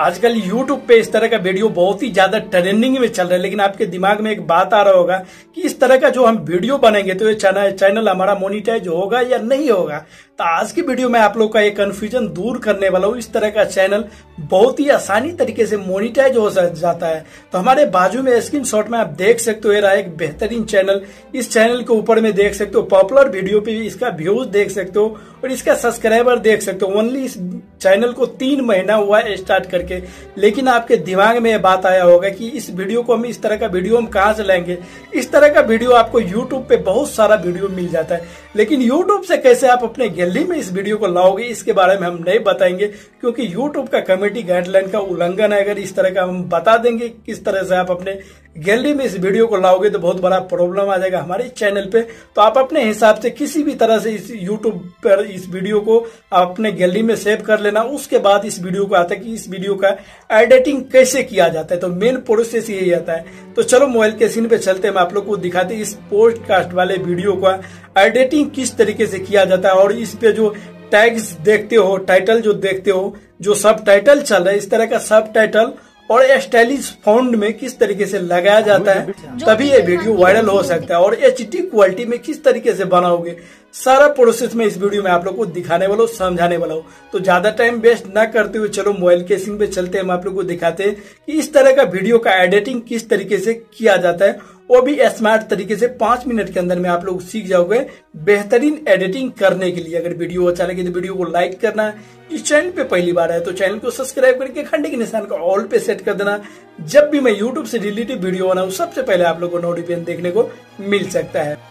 आजकल YouTube पे इस तरह का वीडियो बहुत ही ज्यादा ट्रेंडिंग में चल रहा है लेकिन आपके दिमाग में एक बात आ रहा होगा कि इस तरह का जो हम वीडियो बनेंगे तो ये चैनल हमारा मोनिटाइज होगा या नहीं होगा तो आज की वीडियो में आप लोग का ये कन्फ्यूजन दूर करने वाला हूँ इस तरह का चैनल बहुत ही आसानी तरीके से मोनिटाइज हो जाता है तो हमारे बाजू में स्क्रीन शॉट में आप देख सकते हो ये रहा एक बेहतरीन चैनल इस चैनल के ऊपर में देख सकते हो पॉपुलर वीडियो पे इसका व्यूज देख सकते हो और इसका सब्सक्राइबर देख सकते हो ओनली चैनल को तीन महीना हुआ है स्टार्ट करके लेकिन आपके दिमाग में ये बात आया होगा कि इस वीडियो को हम इस तरह का वीडियो हम कहाँ से लेंगे इस तरह का वीडियो आपको यूट्यूब पे बहुत सारा वीडियो मिल जाता है लेकिन यूट्यूब से कैसे आप अपने गैलरी में इस वीडियो को लाओगे इसके बारे में हम नहीं बताएंगे क्योंकि यूट्यूब का कमेटी गाइडलाइन का उल्लंघन है अगर इस तरह का हम बता देंगे किस तरह से आप अपने गैलरी में इस वीडियो को लाओगे तो बहुत बड़ा प्रॉब्लम आ जाएगा हमारे चैनल पे तो आप अपने हिसाब से किसी भी तरह से इस यूट्यूब पर इस वीडियो को आप अपने गैलरी में सेव कर लेना उसके बाद इस वीडियो को आता है कि इस वीडियो का एडिटिंग कैसे किया जाता है तो मेन प्रोसेस यही आता है तो चलो मोबाइल के सीन पे चलते हैं मैं आप लोग को दिखाते इस पॉडकास्ट वाले वीडियो का एडिटिंग रीडिंग किस तरीके से किया जाता है और इस पे जो टैग्स देखते हो टाइटल जो देखते हो जो सब टाइटल चल रहा है इस तरह का सब टाइटल और स्टाइलिश फाउंड में किस तरीके से लगाया जाता है तभी ये वीडियो वायरल हाँ, हो सकता है और एच क्वालिटी में किस तरीके से बनाओगे सारा प्रोसेस में इस वीडियो में आप लोग को दिखाने वाला हूँ समझाने वाला हूँ तो ज्यादा टाइम वेस्ट ना करते हुए चलो मोबाइल केसिंग पे चलते हम आप लोग को दिखाते हैं कि इस तरह का वीडियो का एडिटिंग किस तरीके से किया जाता है वो भी स्मार्ट तरीके से पांच मिनट के अंदर में आप लोग सीख जाओगे बेहतरीन एडिटिंग करने के लिए अगर वीडियो अच्छा लगे तो वीडियो को लाइक करना इस चैनल पे पहली बार है तो चैनल को सब्सक्राइब करके खंडे के निशान को ऑल पे सेट कर देना जब भी मैं यूट्यूब से रिलेटेड वीडियो बनाऊ सबसे पहले आप लोग को नोटिफिकेशन देखने को मिल सकता है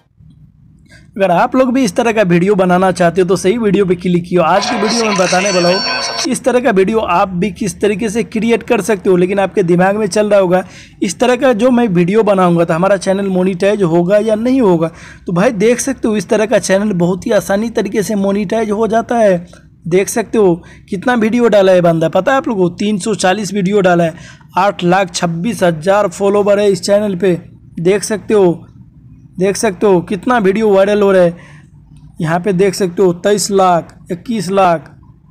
अगर आप लोग भी इस तरह का वीडियो बनाना चाहते हो तो सही वीडियो पे क्लिक किया आज की वीडियो में बताने वाला हूँ इस तरह का वीडियो आप भी किस तरीके से क्रिएट कर सकते हो लेकिन आपके दिमाग में चल रहा होगा इस तरह का जो मैं वीडियो बनाऊंगा तो हमारा चैनल मोनिटाइज होगा या नहीं होगा तो भाई देख सकते हो इस तरह का चैनल बहुत ही आसानी तरीके से मोनिटाइज हो जाता है देख सकते हो कितना वीडियो डाला है बंदा पता है आप लोगों को चालीस वीडियो डाला है आठ लाख छब्बीस हज़ार फॉलोवर है इस चैनल पर देख सकते हो देख सकते हो कितना वीडियो वायरल हो रहा है यहाँ पे देख सकते हो तेईस लाख इक्कीस लाख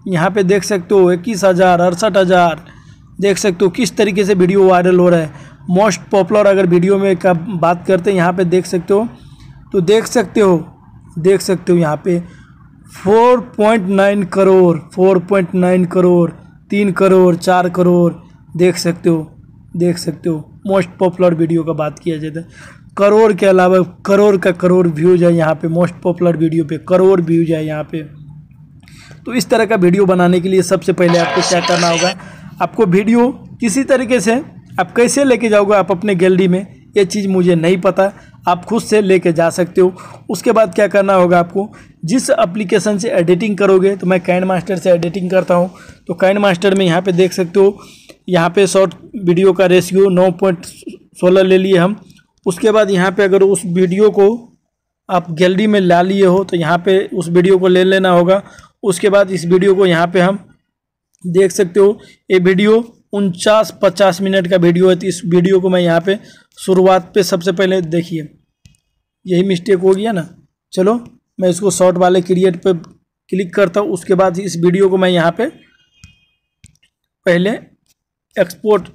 यहाँ पे देख सकते हो इक्कीस हज़ार अड़सठ हज़ार देख सकते हो किस तरीके से वीडियो वायरल हो रहा है मोस्ट पॉपुलर अगर वीडियो में का बात करते हैं यहाँ पे देख सकते हो तो देख सकते हो देख सकते हो यहाँ पे 4.9 करोड़ 4.9 करोड़ तीन करोड़ चार करोड़ देख सकते हो देख सकते हो मोस्ट पॉपुलर वीडियो का बात किया जाता तो। है करोड़ के अलावा करोड़ का करोड़ व्यूज़ है यहाँ पे मोस्ट पॉपुलर वीडियो पे करोड़ व्यूज़ है यहाँ पे तो इस तरह का वीडियो बनाने के लिए सबसे पहले आपको क्या करना होगा आपको वीडियो किसी तरीके से आप कैसे लेके जाओगे आप अपने गैलरी में ये चीज़ मुझे नहीं पता आप खुद से लेके जा सकते हो उसके बाद क्या करना होगा आपको जिस एप्लीकेशन से एडिटिंग करोगे तो मैं कैंड मास्टर से एडिटिंग करता हूँ तो कैंड मास्टर में यहाँ पे देख सकते हो यहाँ पे शॉर्ट वीडियो का रेशियो नौ पॉइंट सोलह ले लिए हम उसके बाद यहाँ पे अगर उस वीडियो को आप गैलरी में ला लिए हो तो यहाँ पे उस वीडियो को ले लेना होगा उसके बाद इस वीडियो को यहाँ पे हम देख सकते हो ये वीडियो उनचास पचास मिनट का वीडियो है तो इस वीडियो को मैं यहाँ पे शुरुआत पे सबसे पहले देखिए यही मिस्टेक हो गया ना चलो मैं इसको शॉर्ट वाले क्रिएट पर क्लिक करता हूँ उसके बाद इस वीडियो को मैं यहाँ पर पहले एक्सपोर्ट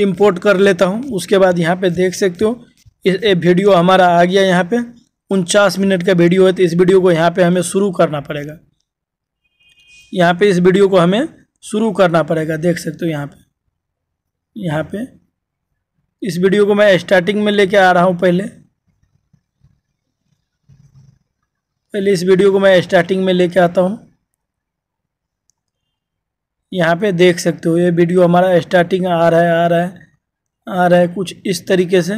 इंपोर्ट कर लेता हूँ उसके बाद यहाँ पे देख सकते हो ये वीडियो हमारा आ गया यहाँ पे उनचास मिनट का वीडियो है तो इस वीडियो को यहाँ पे हमें शुरू करना पड़ेगा यहाँ पे इस वीडियो को हमें शुरू करना पड़ेगा देख सकते हो यहाँ पे यहाँ पे इस वीडियो को मैं स्टार्टिंग में लेके आ रहा हूँ पहले पहले इस वीडियो को मैं स्टार्टिंग में लेके आता हूँ यहाँ पे देख सकते हो ये वीडियो हमारा स्टार्टिंग आ रहा है आ रहा है आ रहा है कुछ इस तरीके से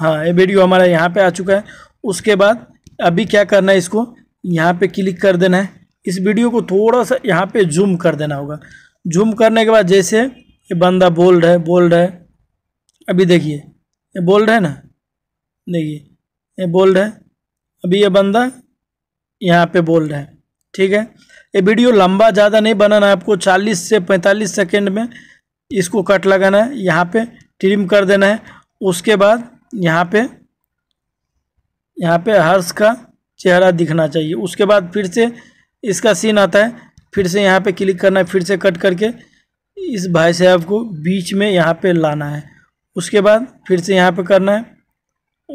हाँ ये वीडियो हमारा यहाँ पे आ चुका है उसके बाद अभी क्या करना है इसको यहाँ पे क्लिक कर देना है इस वीडियो को थोड़ा सा यहाँ पे जूम कर देना होगा जूम करने के बाद जैसे ये बंदा बोल रहा है बोल रहा है अभी देखिए ये रहा है ना देखिए ये रहा है अभी ये बंदा यहाँ पे रहा है ठीक है ये वीडियो लंबा ज़्यादा नहीं बनाना है आपको चालीस से पैंतालीस सेकेंड में इसको कट लगाना है यहाँ पर ट्रिम कर देना है उसके बाद यहाँ पे यहाँ पे हर्ष का चेहरा दिखना चाहिए उसके बाद फिर से इसका सीन आता है फिर से यहाँ पे क्लिक करना है फिर से कट करके इस भाई साहब को बीच में यहाँ पे लाना है उसके बाद फिर से यहाँ पे करना है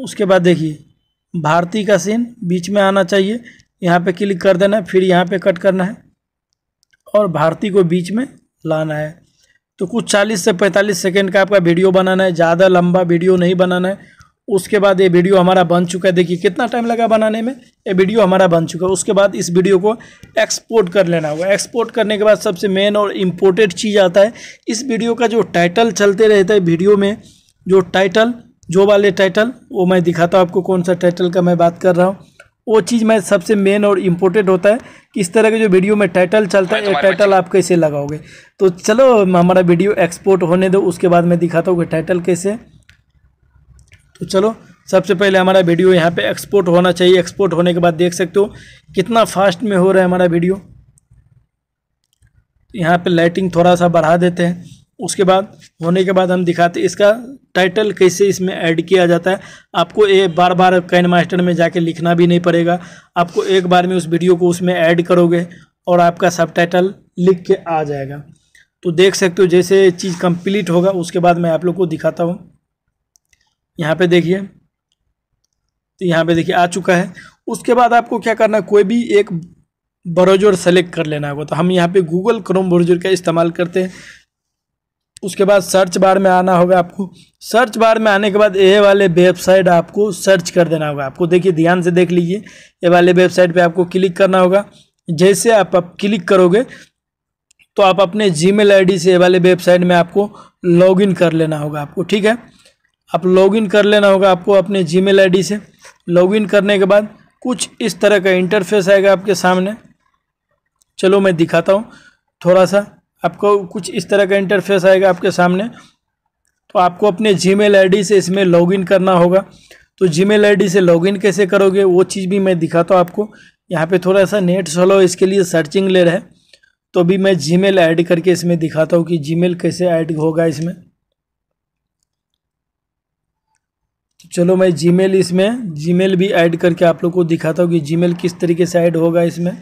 उसके बाद देखिए भारती का सीन बीच में आना चाहिए यहाँ पे क्लिक कर देना है फिर यहाँ पे कट करना है और भारती को बीच में लाना है तो कुछ 40 से 45 सेकेंड का आपका वीडियो बनाना है ज़्यादा लंबा वीडियो नहीं बनाना है उसके बाद ये वीडियो हमारा बन चुका है देखिए कितना टाइम लगा बनाने में ये वीडियो हमारा बन चुका है उसके बाद इस वीडियो को एक्सपोर्ट कर लेना होगा एक्सपोर्ट करने के बाद सबसे मेन और इम्पोर्टेंट चीज़ आता है इस वीडियो का जो टाइटल चलते रहता है वीडियो में जो टाइटल जो वाले टाइटल वो मैं दिखाता हूँ आपको कौन सा टाइटल का मैं बात कर रहा हूँ वो चीज़ में सबसे मेन और इम्पोर्टेंट होता है कि इस तरह के जो वीडियो में टाइटल चलता है टाइटल आप कैसे लगाओगे तो चलो हमारा वीडियो एक्सपोर्ट होने दो उसके बाद मैं दिखाता हूँ कि टाइटल कैसे तो चलो सबसे पहले हमारा वीडियो यहाँ पे एक्सपोर्ट होना चाहिए एक्सपोर्ट होने के बाद देख सकते हो कितना फास्ट में हो रहा है हमारा वीडियो यहाँ पर लाइटिंग थोड़ा सा बढ़ा देते हैं उसके बाद होने के बाद हम दिखाते इसका टाइटल कैसे इसमें ऐड किया जाता है आपको ये बार बार कैन मास्टर में जाके लिखना भी नहीं पड़ेगा आपको एक बार में उस वीडियो को उसमें ऐड करोगे और आपका सब टाइटल लिख के आ जाएगा तो देख सकते हो जैसे चीज़ कंप्लीट होगा उसके बाद मैं आप लोग को दिखाता हूँ यहाँ पर देखिए तो यहाँ पर देखिए आ चुका है उसके बाद आपको क्या करना है कोई भी एक ब्राउजर सेलेक्ट कर लेना होगा तो हम यहाँ पे गूगल क्रोम ब्राउजर का इस्तेमाल करते हैं उसके बाद सर्च बार में आना होगा आपको सर्च बार में आने के बाद ये वाले वेबसाइट आपको सर्च कर देना होगा आपको देखिए ध्यान से देख लीजिए ये वाले वेबसाइट पे आपको क्लिक करना होगा जैसे आप, आप क्लिक करोगे तो आप अपने जीमेल आईडी से ये वाले वेबसाइट में आपको लॉगिन कर लेना होगा आपको ठीक है आप लॉगिन कर लेना होगा आपको अपने आई डी से लॉगिन करने के बाद कुछ इस तरह का इंटरफेस आएगा आपके सामने चलो मैं दिखाता हूँ थोड़ा सा आपको कुछ इस तरह का इंटरफेस आएगा आपके सामने तो आपको अपने जीमेल आईडी से इसमें लॉगिन करना होगा तो जीमेल आईडी से लॉगिन कैसे करोगे वो चीज़ भी मैं दिखाता हूँ आपको यहाँ पे थोड़ा सा नेट सोलो इसके लिए सर्चिंग ले रहे तो भी मैं जीमेल ऐड करके इसमें दिखाता हूँ कि जीमेल कैसे ऐड होगा इसमें तो चलो मैं जीमेल इसमें जीमेल भी ऐड करके आप लोग को दिखाता हूँ कि जीमेल किस तरीके से ऐड होगा इसमें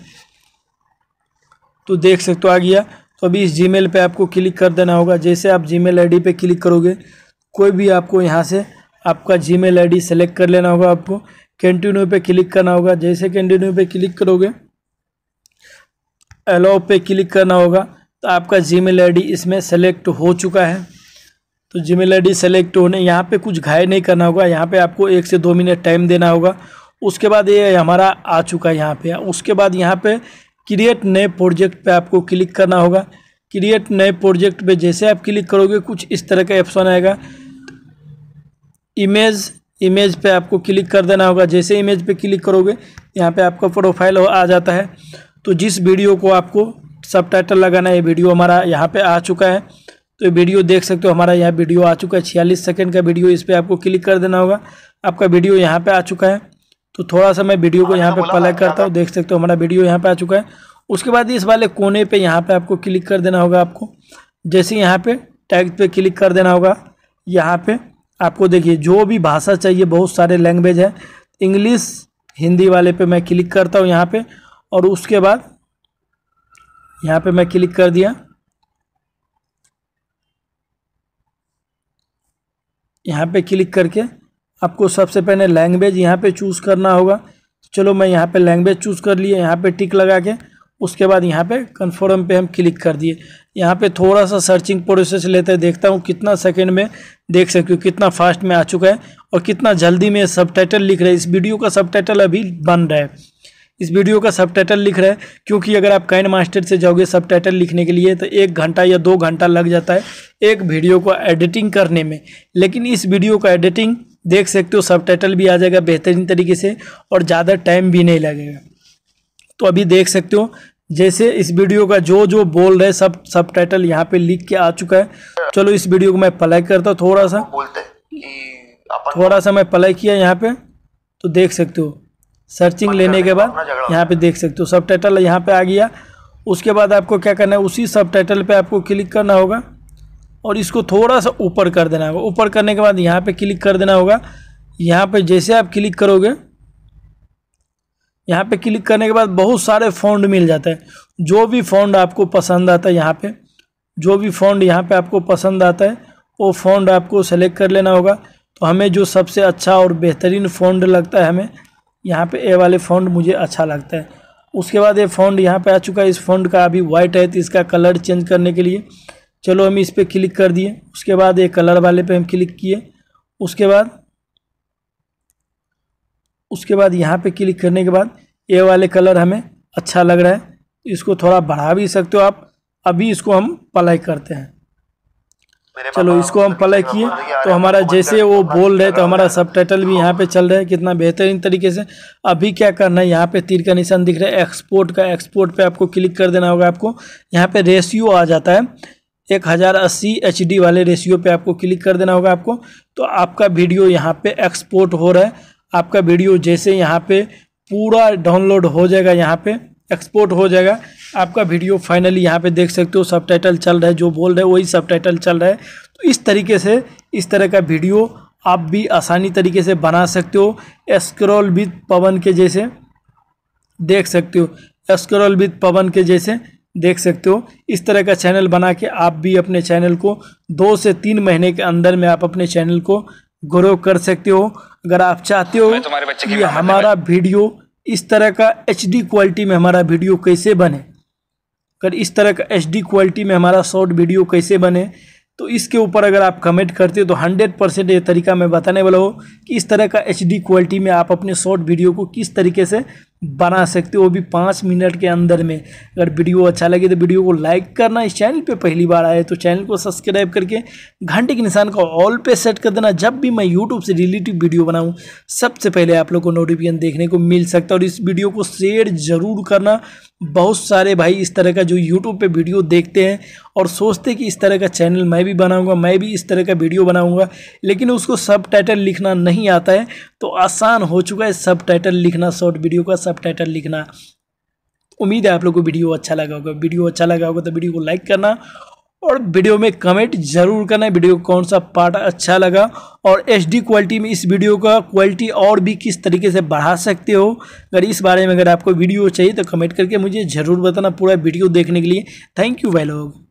तो देख सकते हो आ गया तो अभी इस जीमेल पे आपको क्लिक कर देना होगा जैसे आप जीमेल आईडी पे क्लिक करोगे कोई भी आपको यहाँ से आपका जीमेल आईडी सेलेक्ट कर लेना होगा आपको कंटिन्यू पे क्लिक करना होगा जैसे कंटिन्यू पे क्लिक करोगे अलाउ पे क्लिक करना होगा तो आपका जीमेल आईडी इसमें सेलेक्ट हो चुका है तो जीमेल आईडी सेलेक्ट होने यहाँ पे कुछ घाय नहीं करना होगा यहाँ पे आपको एक से दो मिनट टाइम देना होगा उसके बाद ये हमारा आ चुका है यहाँ पे उसके बाद यहाँ पे क्रिएट नए प्रोजेक्ट पे आपको क्लिक करना होगा क्रिएट नए प्रोजेक्ट पे जैसे आप क्लिक करोगे कुछ इस तरह का ऑप्शन आएगा इमेज इमेज पे आपको क्लिक कर देना होगा जैसे इमेज पे क्लिक करोगे यहाँ पे आपका प्रोफाइल आ जाता है तो जिस वीडियो को आपको सब टाइटल लगाना है वीडियो हमारा यहाँ पर आ चुका है तो वीडियो देख सकते हो हमारा यहाँ वीडियो आ चुका है छियालीस सेकेंड का वीडियो इस पर आपको क्लिक कर देना होगा आपका वीडियो यहाँ पर आ चुका है तो थोड़ा सा मैं वीडियो को हाँ, यहाँ हाँ, पे प्लग करता हूँ देख सकते हो हमारा वीडियो यहाँ पे आ चुका है उसके बाद इस वाले कोने पे यहाँ पे आपको क्लिक कर देना होगा आपको जैसे यहाँ पे टैग पे क्लिक कर देना होगा यहाँ पे आपको देखिए जो भी भाषा चाहिए बहुत सारे लैंग्वेज है इंग्लिश हिंदी वाले पे मैं क्लिक करता हूँ यहाँ पे और उसके बाद यहाँ पे मैं क्लिक कर दिया यहाँ पे क्लिक करके आपको सबसे पहले लैंग्वेज यहाँ पे चूज़ करना होगा चलो मैं यहाँ पे लैंग्वेज चूज़ कर लिए यहाँ पे टिक लगा के उसके बाद यहाँ पे कन्फर्म पे हम क्लिक कर दिए यहाँ पे थोड़ा सा सर्चिंग प्रोसेस लेते हैं देखता हूँ कितना सेकंड में देख सकती हूँ कितना फास्ट में आ चुका है और कितना जल्दी में सब लिख रहा है इस वीडियो का सब अभी बन रहा है इस वीडियो का सब लिख रहा है क्योंकि अगर आप कैन मास्टर से जाओगे सब लिखने के लिए तो एक घंटा या दो घंटा लग जाता है एक वीडियो को एडिटिंग करने में लेकिन इस वीडियो का एडिटिंग देख सकते हो सब टाइटल भी आ जाएगा बेहतरीन तरीके से और ज़्यादा टाइम भी नहीं लगेगा तो अभी देख सकते हो जैसे इस वीडियो का जो जो बोल रहे सब सब टाइटल यहाँ पे लिख के आ चुका है चलो इस वीडियो को मैं प्लाई करता हूँ थोड़ा सा थोड़ा सा मैं प्लाई किया यहाँ पे तो देख सकते हो सर्चिंग लेने के बाद यहाँ पे देख सकते हो सब टाइटल यहाँ पे आ गया उसके बाद आपको क्या करना है उसी सब टाइटल पर आपको क्लिक करना होगा और इसको थोड़ा सा ऊपर कर देना होगा ऊपर करने के बाद यहाँ पे क्लिक कर देना होगा यहाँ पे जैसे आप क्लिक करोगे यहाँ पे क्लिक करने के बाद बहुत सारे फ़ॉन्ड मिल जाते हैं जो भी फ़ॉन्ड आपको पसंद आता है यहाँ पे जो भी फ़ॉन्ड यहाँ पे आपको पसंद आता है वो फ़ॉन्ड आपको सेलेक्ट कर लेना होगा तो हमें जो सबसे अच्छा और बेहतरीन फ़ॉन्ड लगता है हमें यहाँ पर ए वाले फ़ॉन्ड मुझे अच्छा लगता है उसके बाद ये फ़ॉन्ड यहाँ पर आ चुका है इस फ़ॉन्ड का अभी वाइट है तो इसका कलर चेंज करने के लिए चलो हम इस पर क्लिक कर दिए उसके बाद एक कलर वाले पे हम क्लिक किए उसके बाद उसके बाद यहाँ पे क्लिक करने के बाद ये वाले कलर हमें अच्छा लग रहा है इसको थोड़ा बढ़ा भी सकते हो आप अभी इसको हम पलाई करते हैं चलो इसको हम तो प्ले किए तो हमारा जैसे वो बोल रहे तो हमारा सब टाइटल तो भी यहाँ पे चल रहा है कितना बेहतरीन तरीके से अभी क्या करना है यहाँ पे तीर का निशान दिख रहा है एक्सपोर्ट का एक्सपोर्ट पे आपको क्लिक कर देना होगा आपको यहाँ पे रेशियो आ जाता है एक हज़ार अस्सी एच डी वाले रेशियो पे आपको क्लिक कर देना होगा आपको तो आपका वीडियो यहाँ पे एक्सपोर्ट हो रहा है आपका वीडियो जैसे यहाँ पे पूरा डाउनलोड हो जाएगा यहाँ पे एक्सपोर्ट हो जाएगा आपका वीडियो फाइनली यहाँ पे देख सकते हो सब चल रहा है जो बोल रहे वही सब चल रहा है तो इस तरीके से इस तरह का वीडियो आप भी आसानी तरीके से बना सकते हो स्क्रॉल विद पवन के जैसे देख सकते हो स्क्रॉल विद पवन के जैसे देख सकते हो इस तरह का चैनल बना के आप भी अपने चैनल को दो से तीन महीने के अंदर में आप अपने चैनल को ग्रो कर सकते हो अगर आप चाहते हो कि हमारा वीडियो इस तरह का एच क्वालिटी में हमारा वीडियो कैसे बने अगर इस तरह का एच क्वालिटी में हमारा शॉर्ट वीडियो कैसे बने तो इसके ऊपर अगर आप कमेंट करते हो तो 100 परसेंट ये तरीका मैं बताने वाला हूँ कि इस तरह का एच क्वालिटी में आप अपने शॉर्ट वीडियो को किस तरीके से बना सकते हो वो भी पाँच मिनट के अंदर में अगर वीडियो अच्छा लगे तो वीडियो को लाइक करना इस चैनल पे पहली बार आए तो चैनल को सब्सक्राइब करके घंटे के निशान का ऑल पे सेट कर देना जब भी मैं यूट्यूब से रिलेटिव वीडियो बनाऊँ सबसे पहले आप लोग को नोटिफिकेशन देखने को मिल सकता है और इस वीडियो को शेयर ज़रूर करना बहुत सारे भाई इस तरह का जो यूट्यूब पे वीडियो देखते हैं और सोचते कि इस तरह का चैनल मैं भी बनाऊंगा मैं भी इस तरह का वीडियो बनाऊंगा लेकिन उसको सब टाइटल लिखना नहीं आता है तो आसान हो चुका है सब टाइटल लिखना शॉर्ट वीडियो का सब टाइटल लिखना उम्मीद है आप लोग को वीडियो अच्छा लगा होगा वीडियो अच्छा लगा होगा तो वीडियो को लाइक करना और वीडियो में कमेंट जरूर करना वीडियो कौन सा पार्ट अच्छा लगा और एचडी क्वालिटी में इस वीडियो का क्वालिटी और भी किस तरीके से बढ़ा सकते हो अगर इस बारे में अगर आपको वीडियो चाहिए तो कमेंट करके मुझे ज़रूर बताना पूरा वीडियो देखने के लिए थैंक यू वैलोग